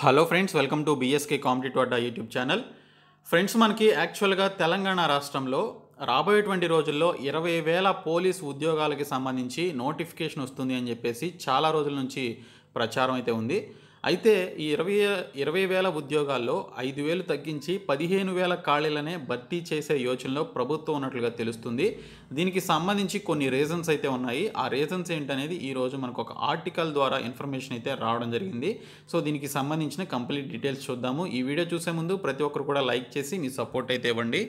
hello friends welcome to BSK competitive Adda YouTube channel friends మనకి యాక్చువల్గా తెలంగాణ రాష్ట్రంలో రాబోయేటువంటి రోజుల్లో ఇరవై వేల పోలీస్ ఉద్యోగాలకి సంబంధించి నోటిఫికేషన్ వస్తుంది అని చెప్పేసి చాలా రోజుల నుంచి ప్రచారం అయితే ఉంది అయితే ఈ ఇరవై ఇరవై వేల ఉద్యోగాల్లో ఐదు వేలు తగ్గించి పదిహేను వేల ఖాళీలనే భర్తీ చేసే యోచనలో ప్రభుత్వం ఉన్నట్లుగా తెలుస్తుంది దీనికి సంబంధించి కొన్ని రీజన్స్ అయితే ఉన్నాయి ఆ రీజన్స్ ఏంటనేది ఈరోజు మనకు ఒక ఆర్టికల్ ద్వారా ఇన్ఫర్మేషన్ అయితే రావడం జరిగింది సో దీనికి సంబంధించిన కంప్లీట్ డీటెయిల్స్ చూద్దాము ఈ వీడియో చూసే ముందు ప్రతి ఒక్కరు కూడా లైక్ చేసి మీ సపోర్ట్ అయితే ఇవ్వండి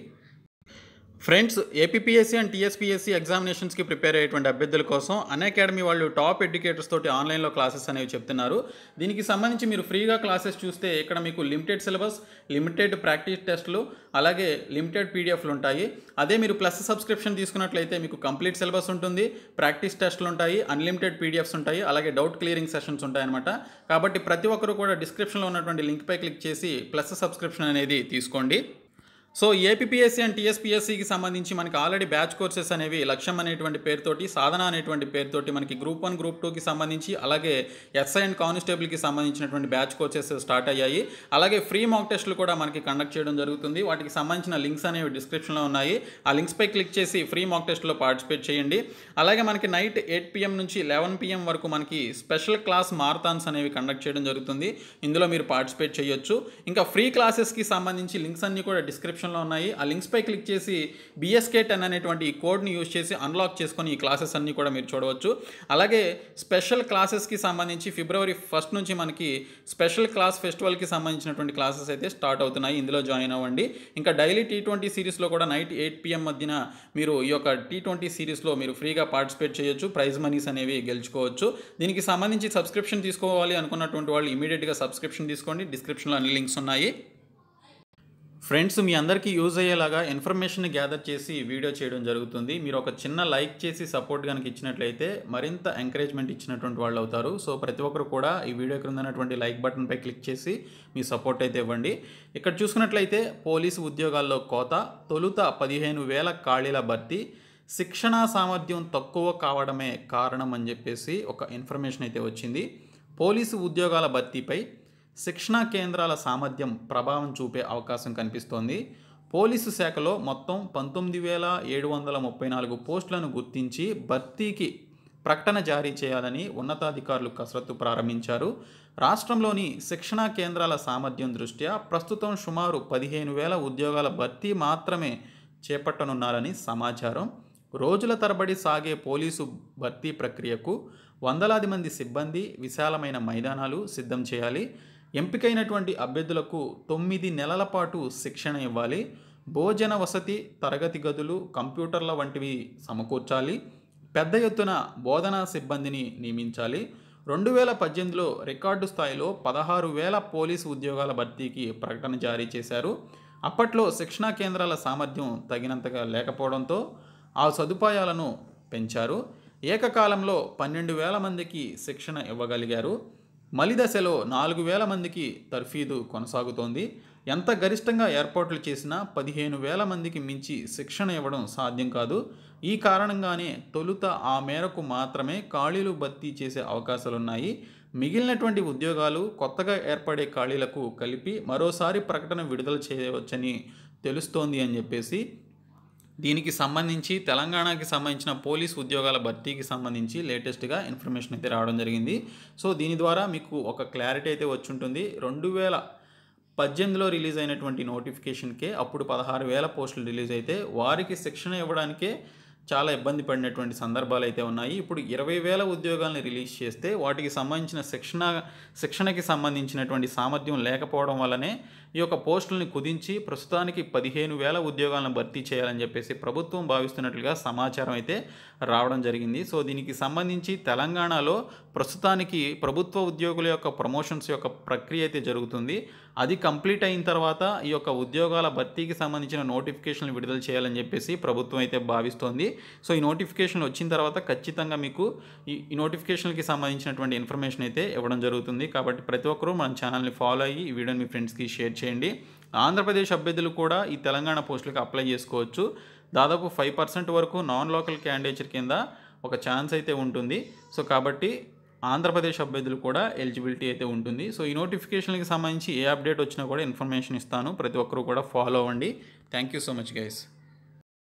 ఫ్రెండ్స్ ఏపీఎస్సీ అండ్ టీఎస్పీఎస్సీ ఎగ్జామినేషన్స్కి ప్రిపేర్ అయ్యేటువంటి అభ్యర్థుల కోసం అకాడమీ వాళ్ళు టాప్ ఎడ్యుకేటర్స్ తోటి ఆన్లైన్లో క్లాసెస్ అనేవి చెప్తున్నారు దీనికి సంబంధించి మీరు ఫ్రీగా క్లాసెస్ చూస్తే ఇక్కడ మీకు లిమిటెడ్ సిలబస్ లిమిటెడ్ ప్రాక్టీస్ టెస్టులు అలాగే లిమిటెడ్ పీడిఎఫ్లు ఉంటాయి అదే మీరు ప్లస్ సబ్స్క్రిప్షన్ తీసుకున్నట్లయితే మీకు కంప్లీట్ సిలబస్ ఉంటుంది ప్రాక్టీస్ టెస్టులు ఉంటాయి అన్లిమిటెడ్ పీడిఎఫ్స్ ఉంటాయి అలాగే డౌట్ క్లియరింగ్ సెషన్స్ ఉంటాయన్నమాట కాబట్టి ప్రతి ఒక్కరు కూడా డిస్క్రిప్షన్లో ఉన్నటువంటి లింక్పై క్లిక్ చేసి ప్లస్ సబ్స్క్రిప్షన్ అనేది తీసుకోండి సో ఏపీఎస్సీ అండ్ టీఎస్పీఎస్సీకి సంబంధించి మనకి ఆల్రెడీ బ్యాచ్ కోర్సెస్ అనేవి లక్ష్యం అనేటువంటి పేరుతోటి సాధన అనేటువంటి పేరుతోటి మనకి గ్రూప్ వన్ గ్రూప్ టూకి సంబంధించి అలాగే ఎస్ఐ అండ్ కానిస్టేబుల్కి సంబంధించినటువంటి బ్యాచ్ కోర్సెస్ స్టార్ట్ అయ్యాయి అలాగే ఫ్రీ మాక్ టెస్టులు కూడా మనకి కండక్ట్ చేయడం జరుగుతుంది వాటికి సంబంధించిన లింక్స్ అనేవి డిస్క్రిప్షన్లో ఉన్నాయి ఆ లింక్స్పై క్లిక్ చేసి ఫ్రీ మాక్ టెస్ట్లో పార్టిసిపేట్ చేయండి అలాగే మనకి నైట్ ఎయిట్ పిఎం నుంచి లెవెన్ పిఎం వరకు మనకి స్పెషల్ క్లాస్ మారథాన్స్ అనేవి కండక్ట్ చేయడం జరుగుతుంది ఇందులో మీరు పార్టిసిపేట్ చేయొచ్చు ఇంకా ఫ్రీ క్లాసెస్కి సంబంధించి లింక్స్ అన్నీ కూడా డిస్క్రిప్షన్ డిస్క్రిప్షన్లో ఉన్నాయి ఆ లింక్స్పై క్లిక్ చేసి బిఎస్కే టెన్ అనేటువంటి ఈ కోడ్ని యూజ్ చేసి అన్లాక్ చేసుకొని ఈ క్లాసెస్ అన్నీ కూడా మీరు చూడవచ్చు అలాగే స్పెషల్ క్లాసెస్కి సంబంధించి ఫిబ్రవరి ఫస్ట్ నుంచి మనకి స్పెషల్ క్లాస్ ఫెస్టివల్కి సంబంధించినటువంటి క్లాసెస్ అయితే స్టార్ట్ అవుతున్నాయి ఇందులో జాయిన్ అవ్వండి ఇంకా డైలీ టీ ట్వంటీ సిరీస్లో కూడా నైట్ ఎయిట్ పిఎం మధ్యన మీరు ఈ యొక్క టీ ట్వంటీ సిరీస్లో మీరు ఫ్రీగా పార్టిసిపేట్ చేయొచ్చు ప్రైజ్ మనీస్ అనేవి గెలుచుకోవచ్చు దీనికి సంబంధించి సబ్స్క్రిప్షన్ తీసుకోవాలి అనుకున్నటువంటి వాళ్ళు ఇమీడియట్గా సబ్స్క్రిప్షన్ తీసుకోండి డిస్క్రిప్షన్లో అన్ని లింక్స్ ఉన్నాయి ఫ్రెండ్స్ మీ అందరికీ యూజ్ అయ్యేలాగా ఇన్ఫర్మేషన్ గ్యాదర్ చేసి వీడియో చేయడం జరుగుతుంది మీరు ఒక చిన్న లైక్ చేసి సపోర్ట్ కనుక ఇచ్చినట్లయితే మరింత ఎంకరేజ్మెంట్ ఇచ్చినటువంటి వాళ్ళు అవుతారు సో ప్రతి ఒక్కరు కూడా ఈ వీడియో క్రింద ఉన్నటువంటి లైక్ బటన్పై క్లిక్ చేసి మీ సపోర్ట్ అయితే ఇవ్వండి ఇక్కడ చూసుకున్నట్లయితే పోలీసు ఉద్యోగాల్లో కోత తొలుత పదిహేను వేల ఖాళీల భర్తీ శిక్షణా సామర్థ్యం తక్కువ కావడమే కారణం అని చెప్పేసి ఒక ఇన్ఫర్మేషన్ అయితే వచ్చింది పోలీసు ఉద్యోగాల భర్తీపై శిక్షణా కేంద్రాల సామర్థ్యం ప్రభావం చూపే అవకాశం కనిపిస్తోంది పోలీసు శాఖలో మొత్తం పంతొమ్మిది వేల ఏడు వందల ముప్పై నాలుగు పోస్టులను గుర్తించి భర్తీకి ప్రకటన జారీ చేయాలని ఉన్నతాధికారులు కసరత్తు ప్రారంభించారు రాష్ట్రంలోని శిక్షణా కేంద్రాల సామర్థ్యం దృష్ట్యా ప్రస్తుతం సుమారు పదిహేను వేల ఉద్యోగాల భర్తీ మాత్రమే చేపట్టనున్నారని సమాచారం రోజుల తరబడి సాగే పోలీసు భర్తీ ప్రక్రియకు వందలాది మంది సిబ్బంది విశాలమైన మైదానాలు సిద్ధం చేయాలి ఎంపికైనటువంటి అభ్యర్థులకు తొమ్మిది నెలల పాటు శిక్షణ ఇవ్వాలి భోజన వసతి తరగతి గదులు కంప్యూటర్ల వంటివి సమకూర్చాలి పెద్ద ఎత్తున బోధనా సిబ్బందిని నియమించాలి రెండు వేల పద్దెనిమిదిలో రికార్డు స్థాయిలో పదహారు వేల పోలీసు ఉద్యోగాల భర్తీకి ప్రకటన జారీ చేశారు అప్పట్లో శిక్షణా కేంద్రాల సామర్థ్యం తగినంతగా లేకపోవడంతో ఆ సదుపాయాలను పెంచారు ఏకకాలంలో పన్నెండు వేల మందికి శిక్షణ ఇవ్వగలిగారు మలిదశలో నాలుగు వేల మందికి తర్ఫీదు కొనసాగుతోంది ఎంత గరిష్టంగా ఏర్పాట్లు చేసినా పదిహేను వేల మందికి మించి శిక్షణ ఇవ్వడం సాధ్యం కాదు ఈ కారణంగానే తొలుత ఆ మేరకు మాత్రమే ఖాళీలు భర్తీ చేసే అవకాశాలున్నాయి మిగిలినటువంటి ఉద్యోగాలు కొత్తగా ఏర్పడే ఖాళీలకు కలిపి మరోసారి ప్రకటన విడుదల చేయవచ్చని తెలుస్తోంది అని చెప్పేసి దీనికి సంబంధించి తెలంగాణకి సంబంధించిన పోలీస్ ఉద్యోగాల భర్తీకి సంబంధించి లేటెస్ట్గా ఇన్ఫర్మేషన్ అయితే రావడం జరిగింది సో దీని ద్వారా మీకు ఒక క్లారిటీ అయితే వచ్చి ఉంటుంది రెండు వేల పద్దెనిమిదిలో రిలీజ్ అయినటువంటి నోటిఫికేషన్కే అప్పుడు పదహారు వేల పోస్టులు రిలీజ్ అయితే వారికి శిక్షణ ఇవ్వడానికే చాలా ఇబ్బంది పడినటువంటి సందర్భాలు అయితే ఉన్నాయి ఇప్పుడు ఇరవై వేల ఉద్యోగాలను రిలీజ్ చేస్తే వాటికి సంబంధించిన శిక్షణ శిక్షణకి సంబంధించినటువంటి సామర్థ్యం లేకపోవడం వల్లనే ఈ యొక్క పోస్టుల్ని కుదించి ప్రస్తుతానికి పదిహేను వేల ఉద్యోగాలను భర్తీ చేయాలని చెప్పేసి ప్రభుత్వం భావిస్తున్నట్లుగా సమాచారం అయితే రావడం జరిగింది సో దీనికి సంబంధించి తెలంగాణలో ప్రస్తుతానికి ప్రభుత్వ ఉద్యోగుల యొక్క ప్రమోషన్స్ యొక్క ప్రక్రియ అయితే జరుగుతుంది అది కంప్లీట్ అయిన తర్వాత ఈ యొక్క ఉద్యోగాల భర్తీకి సంబంధించిన నోటిఫికేషన్లు విడుదల చేయాలని చెప్పేసి ప్రభుత్వం అయితే భావిస్తోంది సో ఈ నోటిఫికేషన్లు వచ్చిన తర్వాత ఖచ్చితంగా మీకు ఈ నోటిఫికేషన్కి సంబంధించినటువంటి ఇన్ఫర్మేషన్ అయితే ఇవ్వడం జరుగుతుంది కాబట్టి ప్రతి ఒక్కరూ మన ఛానల్ని ఫాలో అయ్యి ఈ వీడియోని మీ ఫ్రెండ్స్కి షేర్ చేయండి చేయండి ఆంధ్రప్రదేశ్ అభ్యర్థులు కూడా ఈ తెలంగాణ పోస్టులకు అప్లై చేసుకోవచ్చు దాదాపు ఫైవ్ పర్సెంట్ వరకు నాన్ లోకల్ క్యాండిడేచర్ కింద ఒక ఛాన్స్ అయితే ఉంటుంది సో కాబట్టి ఆంధ్రప్రదేశ్ అభ్యర్థులు కూడా ఎలిజిబిలిటీ అయితే ఉంటుంది సో ఈ నోటిఫికేషన్కి సంబంధించి ఏ అప్డేట్ వచ్చినా కూడా ఇన్ఫర్మేషన్ ఇస్తాను ప్రతి ఒక్కరూ కూడా ఫాలో అవ్వండి thank you so much guys